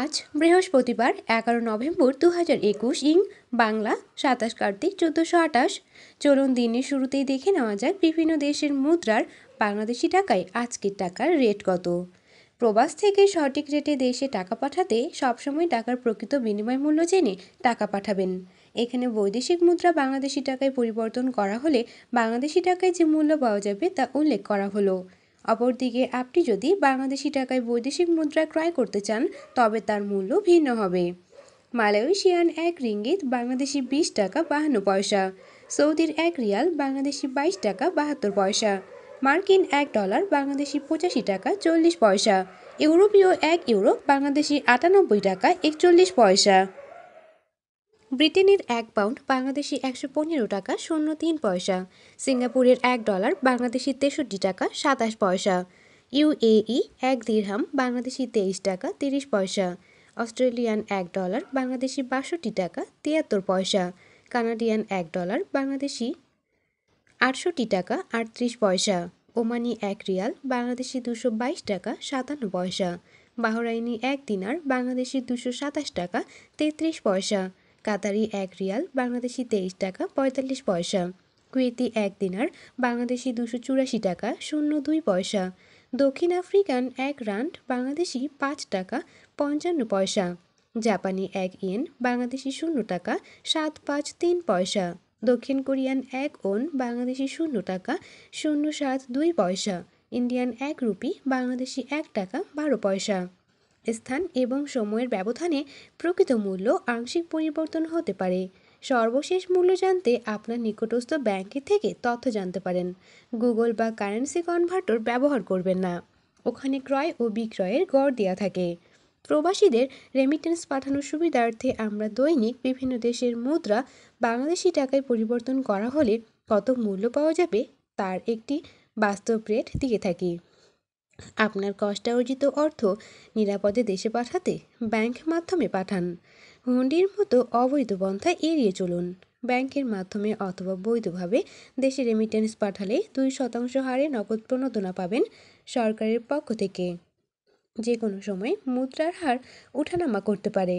আজ বৃহস্পতিবার এগারো নভেম্বর দু হাজার একুশ ইং বাংলা সাতাশ কার্তিক চোদ্দোশো আঠাশ চলুন দিনের শুরুতেই দেখে নেওয়া যাক বিভিন্ন দেশের মুদ্রার বাংলাদেশি টাকায় আজকের টাকার রেট কত প্রবাস থেকে সঠিক রেটে দেশে টাকা পাঠাতে সবসময় টাকার প্রকৃত বিনিময় মূল্য জেনে টাকা পাঠাবেন এখানে বৈদেশিক মুদ্রা বাংলাদেশি টাকায় পরিবর্তন করা হলে বাংলাদেশি টাকায় যে মূল্য পাওয়া যাবে তা উল্লেখ করা হলো অপরদিকে আপনি যদি বাংলাদেশি টাকায় বৈদেশিক মুদ্রা ক্রয় করতে চান তবে তার মূল্য ভিন্ন হবে মালয়েশিয়ান এক রিঙ্গিত বাংলাদেশি বিশ টাকা বাহান্ন পয়সা সৌদির এক রিয়াল বাংলাদেশি বাইশ টাকা বাহাত্তর পয়সা মার্কিন এক ডলার বাংলাদেশি পঁচাশি টাকা চল্লিশ পয়সা ইউরোপীয় এক ইউরোপ বাংলাদেশি আটানব্বই টাকা একচল্লিশ পয়সা ব্রিটেনের এক পাউন্ড বাংলাদেশি একশো পনেরো টাকা শূন্য তিন পয়সা সিঙ্গাপুরের এক ডলার বাংলাদেশি তেষট্টি টাকা সাতাশ পয়সা ইউএই এক দীর্হাম বাংলাদেশি তেইশ টাকা তিরিশ পয়সা অস্ট্রেলিয়ান এক ডলার বাংলাদেশি বাষট্টি টাকা তিয়াত্তর পয়সা কানাডিয়ান এক ডলার বাংলাদেশি আটষট্টি টাকা আটত্রিশ পয়সা ওমানি এক রিয়াল বাংলাদেশি দুশো বাইশ টাকা সাতান্ন পয়সা বাহরাইনি এক দিনার বাংলাদেশি দুশো সাতাশ টাকা তেত্রিশ পয়সা কাতারি এক রিয়াল বাংলাদেশি তেইশ টাকা পঁয়তাল্লিশ পয়সা কুয়েতি এক দিনার বাংলাদেশি দুশো চুরাশি টাকা শূন্য দুই পয়সা দক্ষিণ আফ্রিকান এক রান্ড বাংলাদেশি পাঁচ টাকা পঞ্চান্ন পয়সা জাপানি এক ইয়েন বাংলাদেশি শূন্য টাকা সাত পাঁচ তিন পয়সা দক্ষিণ কোরিয়ান এক ওন বাংলাদেশি শূন্য টাকা শূন্য সাত দুই পয়সা ইন্ডিয়ান এক রুপি বাংলাদেশি এক টাকা বারো পয়সা স্থান এবং সময়ের ব্যবধানে প্রকৃত মূল্য আংশিক পরিবর্তন হতে পারে সর্বশেষ মূল্য জানতে আপনার নিকটস্থ ব্যাংকে থেকে তথ্য জানতে পারেন গুগল বা কারেন্সি কনভার্টর ব্যবহার করবেন না ওখানে ক্রয় ও বিক্রয়ের গড় দেওয়া থাকে প্রবাসীদের রেমিটেন্স পাঠানোর সুবিধার্থে আমরা দৈনিক বিভিন্ন দেশের মুদ্রা বাংলাদেশি টাকায় পরিবর্তন করা হলে কত মূল্য পাওয়া যাবে তার একটি বাস্তব রেট দিয়ে থাকি আপনার অর্জিত অর্থ নিরাপদে দেশে পাঠাতে ব্যাংক মাধ্যমে পাঠান হুন্ডির মতো অবৈধ পন্থা এড়িয়ে চলুন ব্যাংকের মাধ্যমে অথবা বৈধভাবে দেশে রেমিটেন্স পাঠালে দুই শতাংশ হারে নগদ প্রণোদনা পাবেন সরকারের পক্ষ থেকে যে কোনো সময় মুদ্রার হার উঠানামা করতে পারে